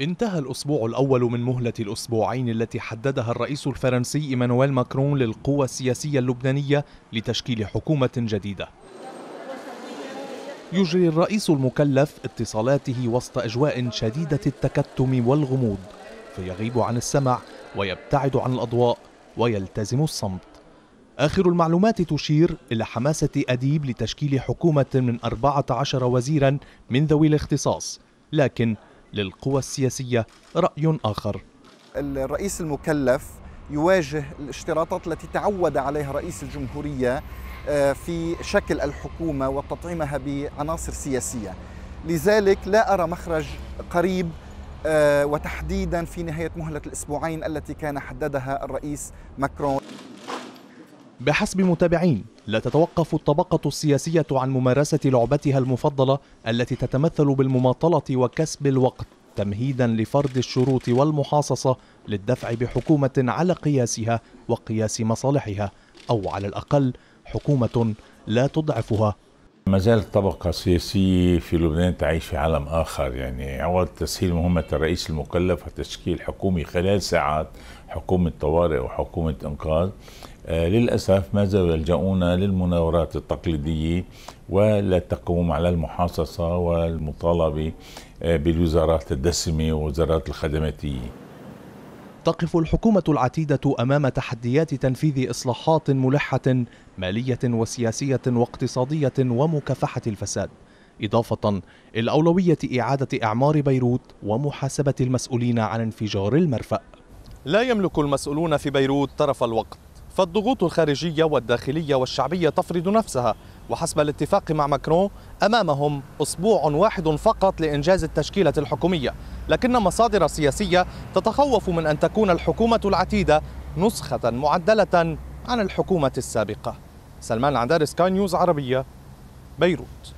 انتهى الأسبوع الأول من مهلة الأسبوعين التي حددها الرئيس الفرنسي إيمانويل ماكرون للقوى السياسية اللبنانية لتشكيل حكومة جديدة يجري الرئيس المكلف اتصالاته وسط أجواء شديدة التكتم والغموض فيغيب عن السمع ويبتعد عن الأضواء ويلتزم الصمت آخر المعلومات تشير إلى حماسة أديب لتشكيل حكومة من 14 وزيرا من ذوي الاختصاص لكن للقوى السياسية رأي آخر الرئيس المكلف يواجه الاشتراطات التي تعود عليها رئيس الجمهورية آه، في شكل الحكومة وتطعيمها بعناصر سياسية لذلك لا أرى مخرج قريب آه، وتحديدا في نهاية مهلة الأسبوعين التي كان حددها الرئيس ماكرون بحسب متابعين لا تتوقف الطبقة السياسية عن ممارسة لعبتها المفضلة التي تتمثل بالمماطلة وكسب الوقت تمهيدا لفرض الشروط والمحاصصة للدفع بحكومة على قياسها وقياس مصالحها أو على الأقل حكومة لا تضعفها ما زالت الطبقة السياسية في لبنان تعيش في عالم آخر يعني عوض تسهيل مهمة الرئيس المكلف وتشكيل حكومة خلال ساعات حكومة طوارئ وحكومة إنقاذ آه، للأسف ما زالوا يلجؤون للمناورات التقليدية ولا تقوم على المحاصصة والمطالبة آه، بالوزارات الدسمة ووزارات الخدماتية تقف الحكومة العتيدة أمام تحديات تنفيذ إصلاحات ملحة مالية وسياسية واقتصادية ومكافحة الفساد إضافة إلى أولوية إعادة إعمار بيروت ومحاسبة المسؤولين عن انفجار المرفأ لا يملك المسؤولون في بيروت طرف الوقت فالضغوط الخارجية والداخلية والشعبية تفرض نفسها وحسب الاتفاق مع ماكرون أمامهم أسبوع واحد فقط لإنجاز التشكيلة الحكومية لكن مصادر سياسية تتخوف من أن تكون الحكومة العتيدة نسخة معدلة عن الحكومة السابقة سلمان العندار سكاي نيوز عربية بيروت